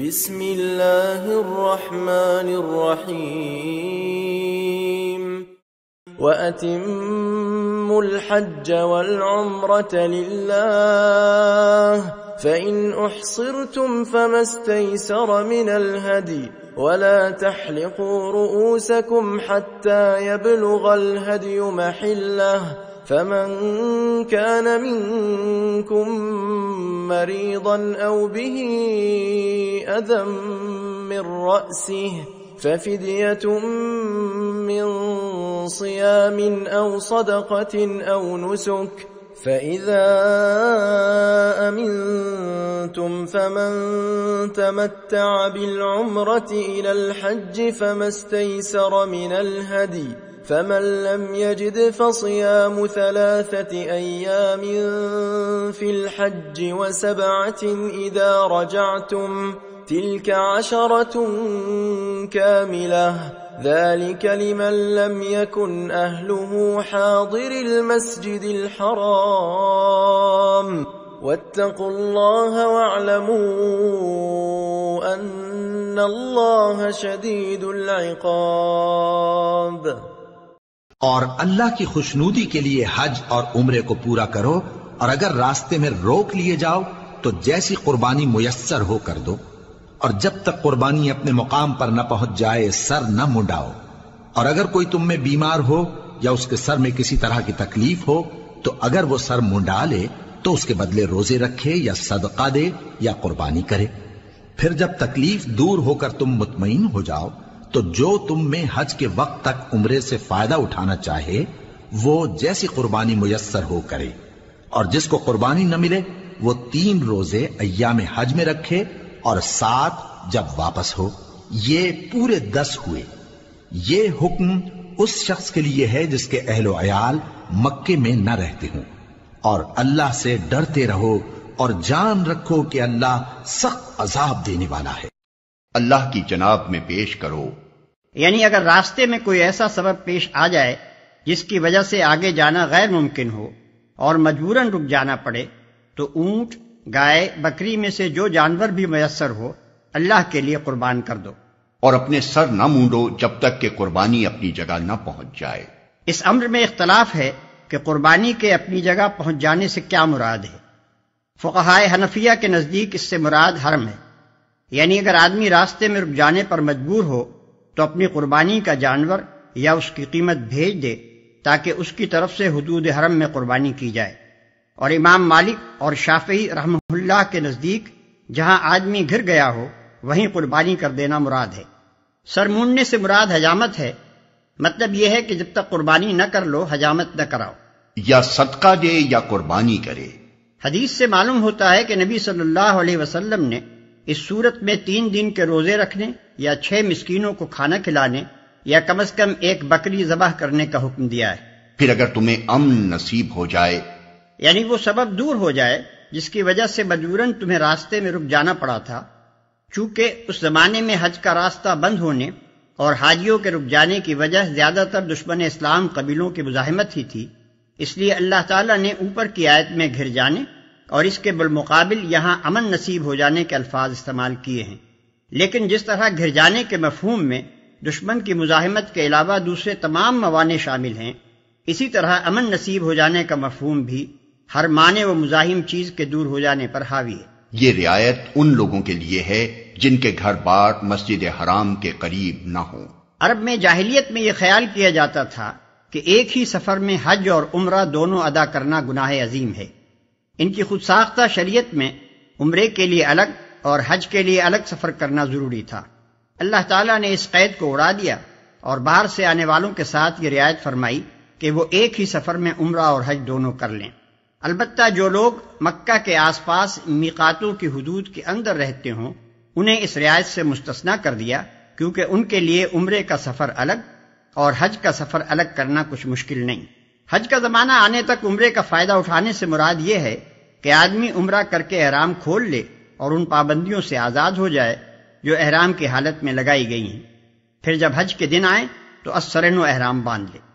بسم الله الرحمن الرحيم وأتموا الحج والعمرة لله فإن أحصرتم فما استيسر من الهدي ولا تحلقوا رؤوسكم حتى يبلغ الهدي محله فمن كان منكم مريضا او به اذى من راسه ففدية من صيام او صدقة او نسك فإذا أمنتم فمن تمتع بالعمرة إلى الحج فما استيسر من الهدي فمن لم يجد فصيام ثلاثة أيام في الحج وسبعة إذا رجعتم تلك عشرة كاملة ذلك لمن لم يكن أهله حاضر المسجد الحرام واتقوا الله واعلموا أن الله شديد العقاب اور اللہ کی خوشنودی کے لیے حج اور عمرے کو پورا کرو اور اگر راستے میں روک لیے جاؤ تو جیسی قربانی میسر ہو کر دو اور جب تک قربانی اپنے مقام پر نہ پہنچ جائے سر نہ مڈاؤ اور اگر کوئی تم میں بیمار ہو یا اس کے سر میں کسی طرح کی تکلیف ہو تو اگر وہ سر منڈا لے تو اس کے بدلے روزے رکھے یا صدقہ دے یا قربانی کرے پھر جب تکلیف دور ہو کر تم مطمئن ہو جاؤ تو جو تم میں حج کے وقت تک عمرے سے فائدہ اٹھانا چاہے وہ جیسی قربانی میسر ہو کرے اور جس کو قربانی نہ ملے وہ تین روزے ایام حج میں رکھے اور سات جب واپس ہو یہ پورے دس ہوئے یہ حکم اس شخص کے لیے ہے جس کے اہل و عیال مکے میں نہ رہتے ہوں اور اللہ سے ڈرتے رہو اور جان رکھو کہ اللہ سخت عذاب دینے والا ہے اللہ کی جناب میں پیش کرو یعنی اگر راستے میں کوئی ایسا سبب پیش آ جائے جس کی وجہ سے آگے جانا غیر ممکن ہو اور مجبوراً رک جانا پڑے تو اونٹ گائے بکری میں سے جو جانور بھی میسر ہو اللہ کے لیے قربان کر دو اور اپنے سر نہ مونڈو جب تک کہ قربانی اپنی جگہ نہ پہنچ جائے اس امر میں اختلاف ہے کہ قربانی کے اپنی جگہ پہنچ جانے سے کیا مراد ہے فقہائے حنفیہ کے نزدیک اس سے مراد حرم ہے یعنی اگر آدمی راستے میں رک جانے پر مجبور ہو تو اپنی قربانی کا جانور یا اس کی قیمت بھیج دے تاکہ اس کی طرف سے حدود حرم میں قربانی کی جائے اور امام مالک اور شافعی رحم اللہ کے نزدیک جہاں آدمی گھر گیا ہو وہیں قربانی کر دینا مراد ہے سر مونڈنے سے مراد حجامت ہے مطلب یہ ہے کہ جب تک قربانی نہ کر لو حجامت نہ کراؤ یا صدقہ دے یا قربانی کرے حدیث سے معلوم ہوتا ہے کہ نبی صلی اللہ علیہ وسلم نے اس صورت میں تین دن کے روزے رکھنے یا چھ مسکینوں کو کھانا کھلانے یا کم از کم ایک بکری ذبح کرنے کا حکم دیا ہے پھر اگر تمہیں امن نصیب ہو جائے یعنی وہ سبب دور ہو جائے جس کی وجہ سے مجبوراً تمہیں راستے میں رک جانا پڑا تھا چونکہ اس زمانے میں حج کا راستہ بند ہونے اور حاجیوں کے رک جانے کی وجہ زیادہ تر دشمن اسلام قبیلوں کی مزاحمت ہی تھی اس لیے اللہ تعالیٰ نے اوپر کی آیت میں گھر جانے اور اس کے بالمقابل یہاں امن نصیب ہو جانے کے الفاظ استعمال کیے ہیں لیکن جس طرح گھر جانے کے مفہوم میں دشمن کی مزاحمت کے علاوہ دوسرے تمام موانع شامل ہیں اسی طرح امن نصیب ہو جانے کا مفہوم بھی ہر معنی و مزاحم چیز کے دور ہو جانے پر حاوی ہے یہ رعایت ان لوگوں کے لیے ہے جن کے گھر بار مسجد حرام کے قریب نہ ہو عرب میں جاہلیت میں یہ خیال کیا جاتا تھا کہ ایک ہی سفر میں حج اور عمرہ دونوں ادا کرنا گناہ عظیم ہے ان کی خود ساختہ شریعت میں عمرے کے لیے الگ اور حج کے لیے الگ سفر کرنا ضروری تھا اللہ تعالیٰ نے اس قید کو اڑا دیا اور باہر سے آنے والوں کے ساتھ یہ رعایت فرمائی کہ وہ ایک ہی سفر میں عمرہ اور حج دونوں کر لیں البتہ جو لوگ مکہ کے آس پاس میقاتوں کی حدود کے اندر رہتے ہوں انہیں اس رعایت سے مستثنا کر دیا کیونکہ ان کے لیے عمرے کا سفر الگ اور حج کا سفر الگ کرنا کچھ مشکل نہیں حج کا زمانہ آنے تک عمرے کا فائدہ اٹھانے سے مراد یہ ہے کہ آدمی عمرہ کر کے احرام کھول لے اور ان پابندیوں سے آزاد ہو جائے جو احرام کی حالت میں لگائی گئی ہیں پھر جب حج کے دن آئیں تو اسرن و احرام باندھ لے